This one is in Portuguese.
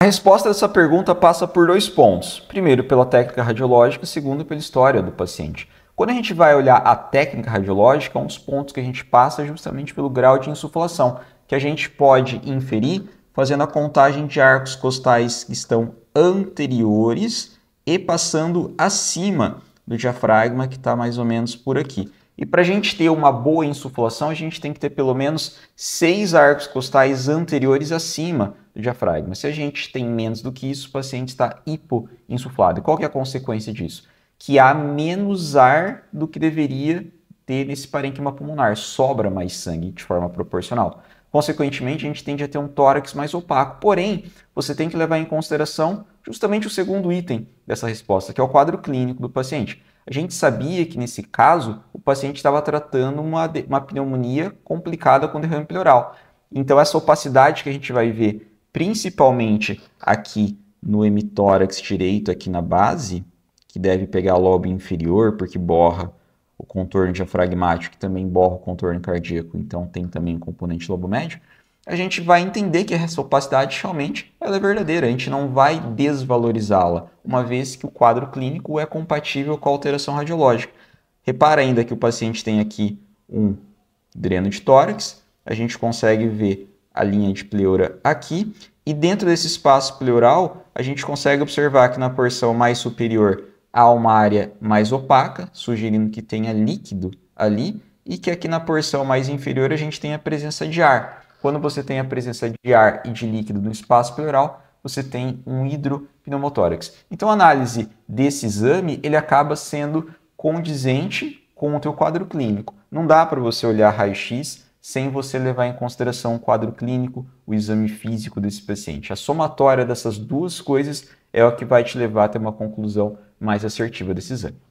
A resposta dessa pergunta passa por dois pontos. Primeiro, pela técnica radiológica, segundo, pela história do paciente. Quando a gente vai olhar a técnica radiológica, um dos pontos que a gente passa é justamente pelo grau de insuflação, que a gente pode inferir fazendo a contagem de arcos costais que estão anteriores e passando acima do diafragma, que está mais ou menos por aqui. E para a gente ter uma boa insuflação, a gente tem que ter pelo menos seis arcos costais anteriores acima do diafragma. Se a gente tem menos do que isso, o paciente está hipoinsuflado. E qual que é a consequência disso? Que há menos ar do que deveria ter nesse parênquima pulmonar, sobra mais sangue de forma proporcional. Consequentemente, a gente tende a ter um tórax mais opaco. Porém, você tem que levar em consideração justamente o segundo item dessa resposta, que é o quadro clínico do paciente. A gente sabia que nesse caso o paciente estava tratando uma, uma pneumonia complicada com derrame pleural. Então, essa opacidade que a gente vai ver principalmente aqui no hemitórax direito, aqui na base, que deve pegar o lobo inferior, porque borra o contorno diafragmático, que também borra o contorno cardíaco, então tem também um componente lobo médio, a gente vai entender que essa opacidade realmente ela é verdadeira, a gente não vai desvalorizá-la, uma vez que o quadro clínico é compatível com a alteração radiológica. Repara ainda que o paciente tem aqui um dreno de tórax, a gente consegue ver a linha de pleura aqui. E dentro desse espaço pleural, a gente consegue observar que na porção mais superior há uma área mais opaca, sugerindo que tenha líquido ali, e que aqui na porção mais inferior a gente tem a presença de ar. Quando você tem a presença de ar e de líquido no espaço pleural, você tem um hidropneumotórax. Então a análise desse exame, ele acaba sendo condizente com o teu quadro clínico. Não dá para você olhar raio-x sem você levar em consideração o quadro clínico, o exame físico desse paciente. A somatória dessas duas coisas é o que vai te levar até uma conclusão mais assertiva desse exame.